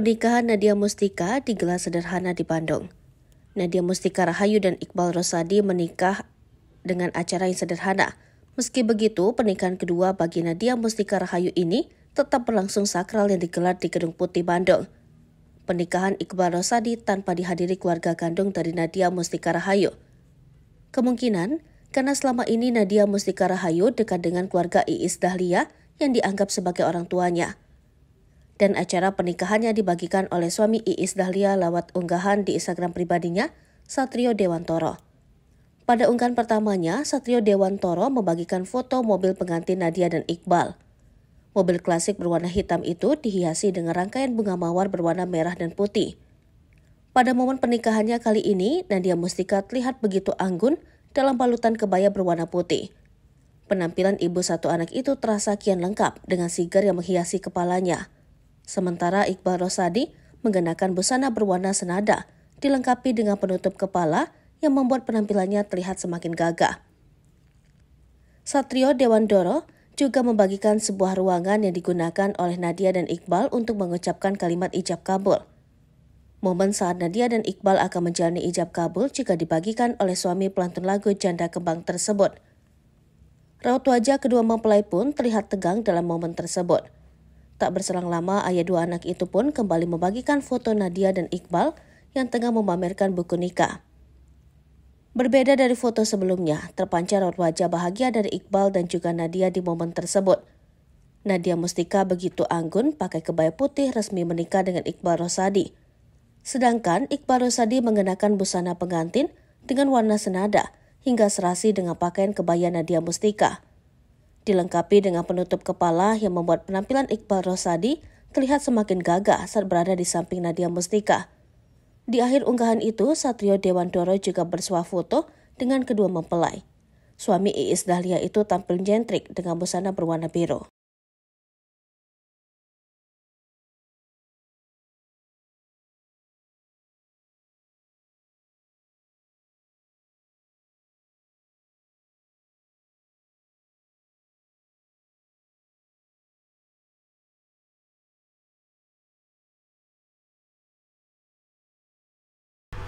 Pernikahan Nadia Mustika digelar sederhana di Bandung. Nadia Mustika Rahayu dan Iqbal Rosadi menikah dengan acara yang sederhana. Meski begitu, pernikahan kedua bagi Nadia Mustika Rahayu ini tetap berlangsung sakral yang digelar di Gedung Putih Bandung. Pernikahan Iqbal Rosadi tanpa dihadiri keluarga kandung dari Nadia Mustika Rahayu. Kemungkinan, karena selama ini Nadia Mustika Rahayu dekat dengan keluarga Iis Dahlia yang dianggap sebagai orang tuanya dan acara pernikahannya dibagikan oleh suami Iis Dahlia lewat unggahan di Instagram pribadinya, Satrio Dewantoro. Pada unggahan pertamanya, Satrio Dewantoro membagikan foto mobil pengantin Nadia dan Iqbal. Mobil klasik berwarna hitam itu dihiasi dengan rangkaian bunga mawar berwarna merah dan putih. Pada momen pernikahannya kali ini, Nadia Mustika terlihat begitu anggun dalam balutan kebaya berwarna putih. Penampilan ibu satu anak itu terasa kian lengkap dengan sigar yang menghiasi kepalanya. Sementara Iqbal Rosadi mengenakan busana berwarna senada, dilengkapi dengan penutup kepala yang membuat penampilannya terlihat semakin gagah. Satrio Dewandoro juga membagikan sebuah ruangan yang digunakan oleh Nadia dan Iqbal untuk mengucapkan kalimat ijab kabul. Momen saat Nadia dan Iqbal akan menjalani ijab kabul juga dibagikan oleh suami pelantun lagu Janda Kembang tersebut. Raut wajah kedua mempelai pun terlihat tegang dalam momen tersebut – Tak berselang lama, ayah dua anak itu pun kembali membagikan foto Nadia dan Iqbal yang tengah memamerkan buku nikah. Berbeda dari foto sebelumnya, terpancar wajah bahagia dari Iqbal dan juga Nadia di momen tersebut. Nadia Mustika begitu anggun pakai kebaya putih resmi menikah dengan Iqbal Rosadi. Sedangkan Iqbal Rosadi mengenakan busana pengantin dengan warna senada hingga serasi dengan pakaian kebaya Nadia Mustika dilengkapi dengan penutup kepala yang membuat penampilan Iqbal Rosadi terlihat semakin gagah saat berada di samping Nadia Mustika. Di akhir unggahan itu, Satrio Doro juga bersuah foto dengan kedua mempelai. Suami Iis Dahlia itu tampil jentrik dengan busana berwarna biru.